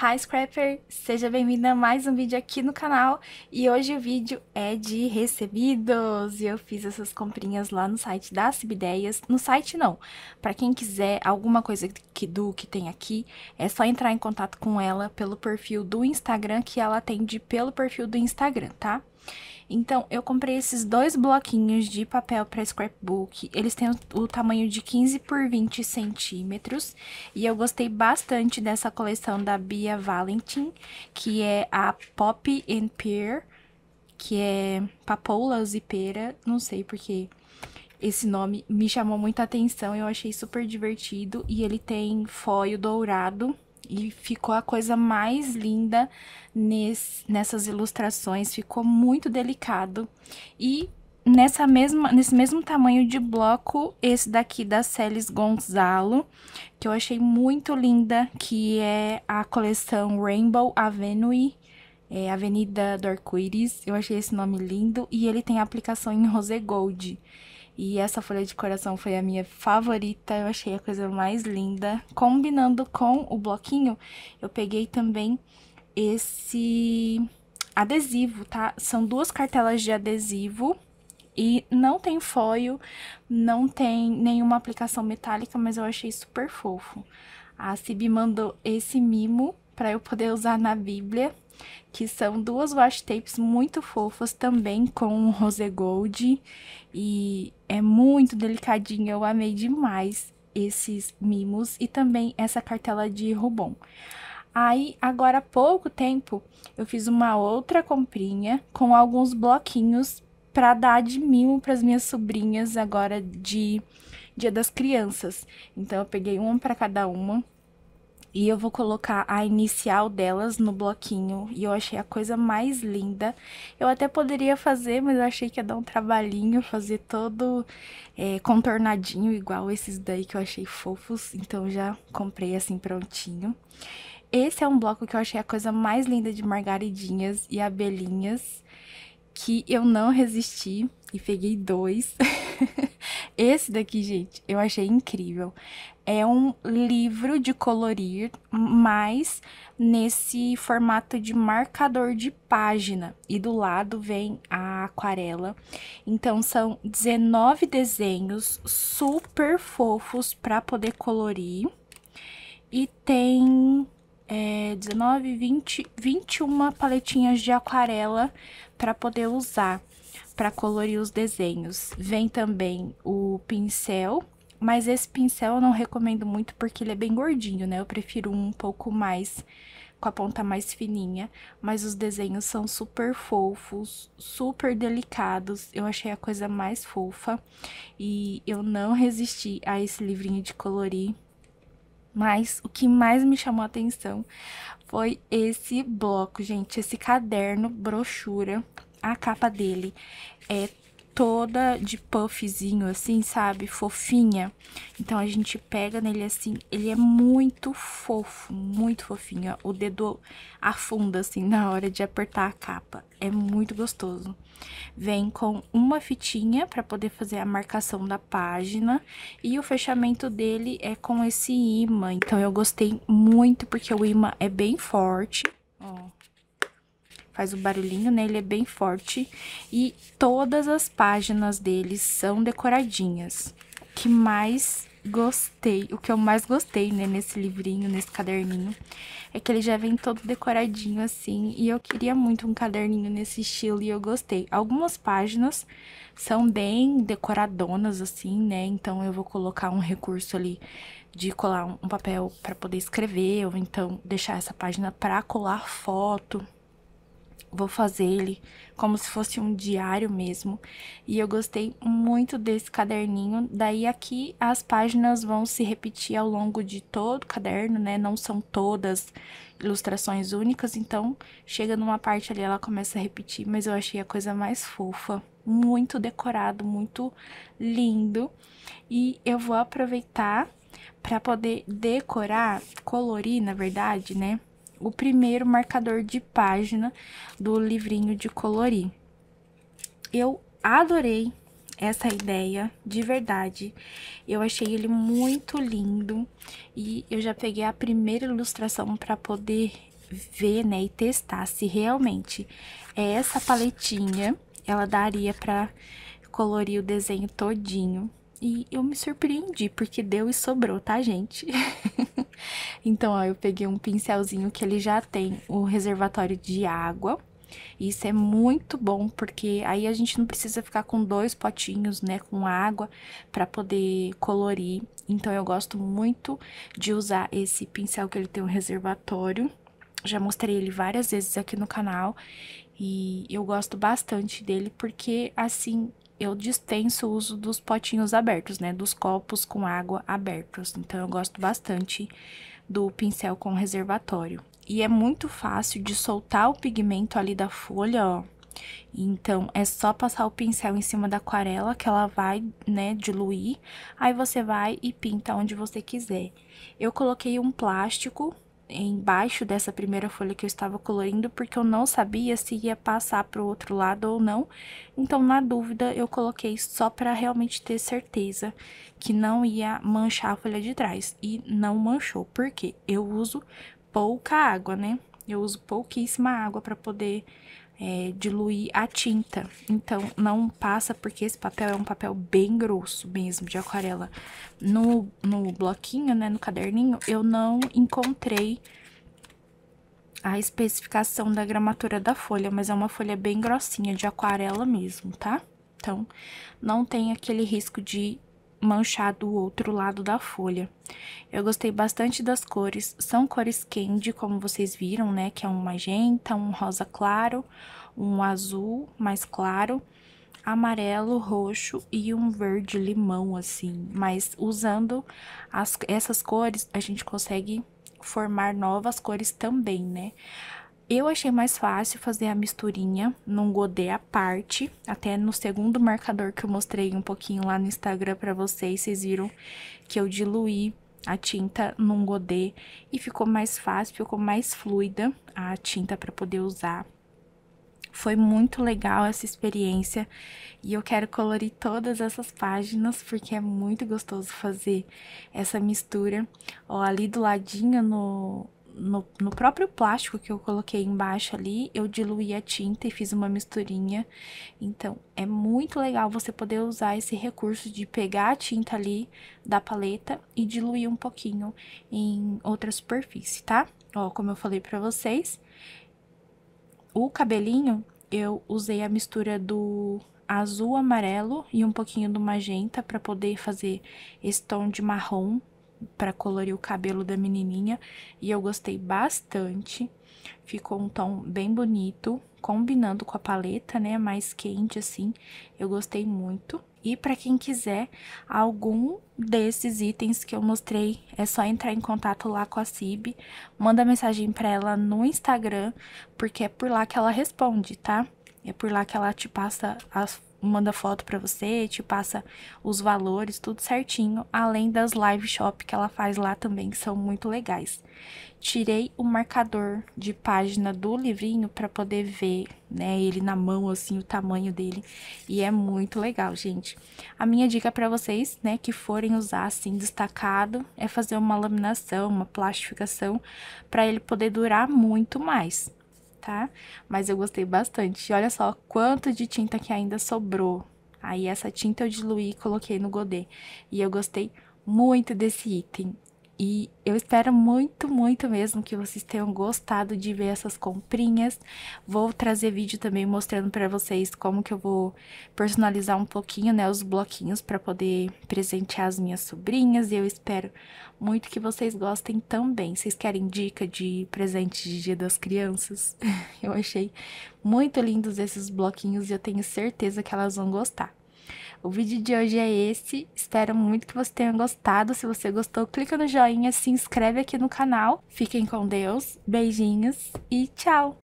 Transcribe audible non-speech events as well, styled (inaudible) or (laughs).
Hi Scrapper, seja bem-vinda a mais um vídeo aqui no canal e hoje o vídeo é de recebidos e eu fiz essas comprinhas lá no site da Cibideias, no site não, para quem quiser alguma coisa que do que tem aqui é só entrar em contato com ela pelo perfil do Instagram que ela atende pelo perfil do Instagram, tá? Então, eu comprei esses dois bloquinhos de papel para scrapbook. Eles têm o, tamanho de 15 por 20 centímetros. E eu gostei bastante dessa coleção da Bia Valentin, que é a Pop and Pear, que é papoulas e pera, não sei porque esse nome me chamou muita atenção, eu achei super divertido e ele tem foil dourado e ficou a coisa mais linda nesse, nessas ilustrações, ficou muito delicado. E nessa mesma, nesse mesmo tamanho de bloco, esse daqui da Celis Gonzalo, que eu achei muito linda, que é a coleção Rainbow Avenue, é Avenida do Arco-Íris. Eu achei esse nome lindo e ele tem aplicação em rose gold. E essa folha de coração foi a minha favorita, eu achei a coisa mais linda. Combinando com o bloquinho, eu peguei também esse adesivo, tá? São duas cartelas de adesivo e não tem foil, não tem nenhuma aplicação metálica, mas eu achei super fofo. A Cib mandou esse mimo para eu poder usar na Bíblia que são duas wash tapes muito fofas também com rose gold e é muito delicadinho, eu amei demais esses mimos e também essa cartela de Rubon. Aí, agora há pouco tempo, eu fiz uma outra comprinha com alguns bloquinhos para dar de mimo para as minhas sobrinhas agora de Dia das Crianças. Então eu peguei uma para cada uma e eu vou colocar a inicial delas no bloquinho. E eu achei a coisa mais linda. Eu até poderia fazer, mas eu achei que ia dar um trabalhinho, fazer todo é, contornadinho, igual esses daí que eu achei fofos. Então já comprei assim prontinho. Esse é um bloco que eu achei a coisa mais linda de margaridinhas e abelhinhas. Que eu não resisti e peguei dois. (laughs) (laughs) Esse daqui, gente, eu achei incrível. É um livro de colorir, mas nesse formato de marcador de página. E do lado vem a aquarela. Então, são 19 desenhos super fofos para poder colorir. E tem é, 19, 20, 21 paletinhas de aquarela para poder usar para colorir os desenhos. Vem também o pincel, mas esse pincel eu não recomendo muito porque ele é bem gordinho, né? Eu prefiro um pouco mais com a ponta mais fininha, mas os desenhos são super fofos, super delicados. Eu achei a coisa mais fofa e eu não resisti a esse livrinho de colorir. Mas o que mais me chamou a atenção foi esse bloco, gente, esse caderno brochura. A capa dele é toda de puffzinho, assim, sabe? Fofinha. Então, a gente pega nele assim, ele é muito fofo, muito fofinho. O dedo afunda, assim, na hora de apertar a capa. É muito gostoso. Vem com uma fitinha para poder fazer a marcação da página. E o fechamento dele é com esse imã. Então, eu gostei muito, porque o imã é bem forte. Ó faz o barulhinho, né? Ele é bem forte. E todas as páginas dele são decoradinhas. O que mais gostei, o que eu mais gostei, né, nesse livrinho, nesse caderninho, é que ele já vem todo decoradinho assim, e eu queria muito um caderninho nesse estilo e eu gostei. Algumas páginas são bem decoradonas assim, né? Então eu vou colocar um recurso ali de colar um papel para poder escrever, ou então deixar essa página para colar foto. Vou fazer ele como se fosse um diário mesmo. E eu gostei muito desse caderninho. Daí aqui as páginas vão se repetir ao longo de todo o caderno, né? Não são todas ilustrações únicas, então chega numa parte ali ela começa a repetir, mas eu achei a coisa mais fofa. Muito decorado, muito lindo. E eu vou aproveitar para poder decorar, colorir, na verdade, né? o primeiro marcador de página do livrinho de colorir. Eu adorei essa ideia de verdade. Eu achei ele muito lindo e eu já peguei a primeira ilustração para poder ver, né, e testar se realmente é essa paletinha ela daria para colorir o desenho todinho. E eu me surpreendi, porque deu e sobrou, tá, gente? (laughs) então, ó, eu peguei um pincelzinho que ele já tem o reservatório de água. E isso é muito bom, porque aí a gente não precisa ficar com dois potinhos, né, com água para poder colorir. Então eu gosto muito de usar esse pincel que ele tem um reservatório. Já mostrei ele várias vezes aqui no canal e eu gosto bastante dele porque assim eu dispenso o uso dos potinhos abertos, né? Dos copos com água abertos. Então, eu gosto bastante do pincel com reservatório. E é muito fácil de soltar o pigmento ali da folha, ó. Então, é só passar o pincel em cima da aquarela que ela vai, né, diluir. Aí, você vai e pinta onde você quiser. Eu coloquei um plástico embaixo dessa primeira folha que eu estava colorindo, porque eu não sabia se ia passar para o outro lado ou não. Então, na dúvida, eu coloquei só para realmente ter certeza que não ia manchar a folha de trás. E não manchou, porque eu uso pouca água, né? Eu uso pouquíssima água para poder é, diluir a tinta. Então, não passa porque esse papel é um papel bem grosso mesmo, de aquarela. No, no bloquinho, né, no caderninho, eu não encontrei a especificação da gramatura da folha, mas é uma folha bem grossinha, de aquarela mesmo, tá? Então, não tem aquele risco de manchado o outro lado da folha. Eu gostei bastante das cores, são cores candy, como vocês viram, né, que é um magenta, um rosa claro, um azul mais claro, amarelo, roxo e um verde limão, assim. Mas usando as, essas cores, a gente consegue formar novas cores também, né? Eu achei mais fácil fazer a misturinha num godê à parte, até no segundo marcador que eu mostrei um pouquinho lá no Instagram pra vocês, vocês viram que eu diluí a tinta num godê e ficou mais fácil, ficou mais fluida a tinta pra poder usar. Foi muito legal essa experiência e eu quero colorir todas essas páginas porque é muito gostoso fazer essa mistura. Ó, ali do ladinho no, no, no próprio plástico que eu coloquei embaixo ali, eu diluí a tinta e fiz uma misturinha. Então, é muito legal você poder usar esse recurso de pegar a tinta ali da paleta e diluir um pouquinho em outra superfície, tá? Ó, como eu falei pra vocês, o cabelinho, eu usei a mistura do azul, amarelo e um pouquinho do magenta para poder fazer esse tom de marrom para colorir o cabelo da menininha e eu gostei bastante. Ficou um tom bem bonito, combinando com a paleta, né, mais quente assim. Eu gostei muito. E para quem quiser algum desses itens que eu mostrei, é só entrar em contato lá com a Cib, manda mensagem para ela no Instagram, porque é por lá que ela responde, tá? É por lá que ela te passa as manda foto para você, te passa os valores, tudo certinho, além das live shop que ela faz lá também, que são muito legais. Tirei o marcador de página do livrinho para poder ver, né, ele na mão assim, o tamanho dele, e é muito legal, gente. A minha dica para vocês, né, que forem usar assim destacado, é fazer uma laminação, uma plastificação para ele poder durar muito mais tá? Mas eu gostei bastante. E olha só quanto de tinta que ainda sobrou. Aí essa tinta eu diluí e coloquei no godê. E eu gostei muito desse item. E eu espero muito, muito mesmo que vocês tenham gostado de ver essas comprinhas. Vou trazer vídeo também mostrando para vocês como que eu vou personalizar um pouquinho, né, os bloquinhos para poder presentear as minhas sobrinhas. E eu espero muito que vocês gostem também. Vocês querem dica de presente de Dia das Crianças? (laughs) eu achei muito lindos esses bloquinhos e eu tenho certeza que elas vão gostar. O vídeo de hoje é esse. Espero muito que você tenha gostado. Se você gostou, clica no joinha, se inscreve aqui no canal. Fiquem com Deus, beijinhos e tchau!